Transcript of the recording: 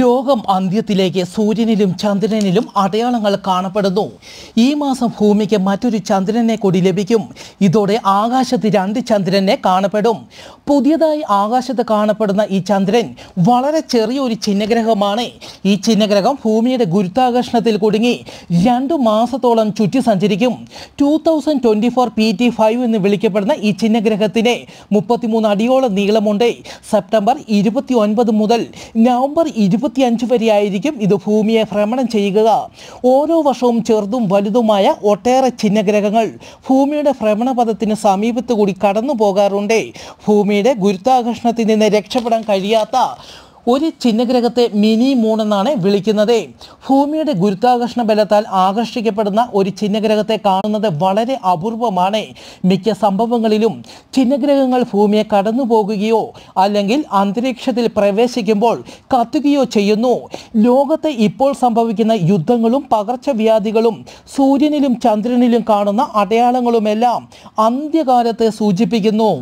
ലോകം അന്ത്യത്തിലേക്ക് സൂര്യനിലും ചന്ദ്രനിലും അടയാളങ്ങൾ കാണപ്പെടുന്നു ഈ മാസം ഭൂമിക്ക് മറ്റൊരു ചന്ദ്രനെ കൂടി ലഭിക്കും ഇതോടെ ആകാശത്ത് രണ്ട് ചന്ദ്രനെ കാണപ്പെടും പുതിയതായി ആകാശത്ത് കാണപ്പെടുന്ന ഈ ചന്ദ്രൻ വളരെ ചെറിയൊരു ചിഹ്നഗ്രഹമാണ് ഈ ചിഹ്നഗ്രഹം ഭൂമിയുടെ ഗുരുത്വാകർഷണത്തിൽ കുടുങ്ങി രണ്ടു മാസത്തോളം ചുറ്റി സഞ്ചരിക്കും two thousand four P T five എന്ന് വിളിക്കപ്പെടുന്ന ഈ ചിഹ്നഗ്രഹത്തിന് മുപ്പത്തിമൂന്ന് അടിയോളം നീളമുണ്ട് സെപ്റ്റംബർ ഇരുപത്തി ഒൻപത് മുതൽ നവംബർ ഇരുപത്തിയഞ്ച് വരെയായിരിക്കും ഇത് ഭൂമിയെ ഭ്രമണം ചെയ്യുക ഓരോ വർഷവും ചെറുതും വലുതുമായ ഒട്ടേറെ ചിഹ്നഗ്രഹങ്ങൾ ഭൂമിയുടെ ഭ്രമണപഥത്തിന് സമീപത്ത് കൂടി കടന്നു പോകാറുണ്ട് ഭൂമിയുടെ ഗുരുത്വാകർഷണത്തിൽ നിന്ന് രക്ഷപ്പെടാൻ കഴിയാത്ത ഒരു ചിഹ്നഗ്രഹത്തെ മിനി മൂൺ എന്നാണ് വിളിക്കുന്നത് ഭൂമിയുടെ ഗുരുത്വാകർഷണ ബലത്താൽ ആകർഷിക്കപ്പെടുന്ന ഒരു ചിഹ്നഗ്രഹത്തെ കാണുന്നത് വളരെ അപൂർവമാണ് മിക്ക സംഭവങ്ങളിലും ചിഹ്നഗ്രഹങ്ങൾ ഭൂമിയെ കടന്നു പോകുകയോ അല്ലെങ്കിൽ അന്തരീക്ഷത്തിൽ പ്രവേശിക്കുമ്പോൾ കത്തുകയോ ചെയ്യുന്നു ലോകത്തെ ഇപ്പോൾ സംഭവിക്കുന്ന യുദ്ധങ്ങളും പകർച്ചവ്യാധികളും സൂര്യനിലും ചന്ദ്രനിലും കാണുന്ന അടയാളങ്ങളുമെല്ലാം അന്ത്യകാലത്തെ സൂചിപ്പിക്കുന്നു